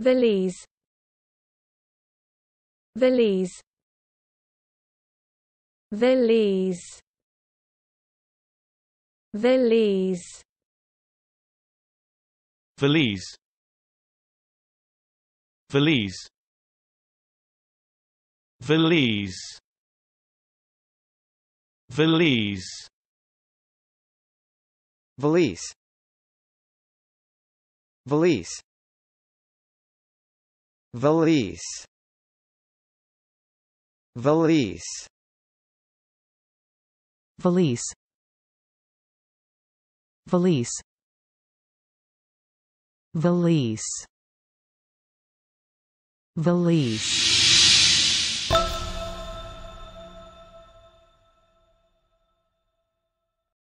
Valise Valise Valise Valise Valise Valise Valise Valise Valise Valise Valise Valise Valise Valise Valise Valise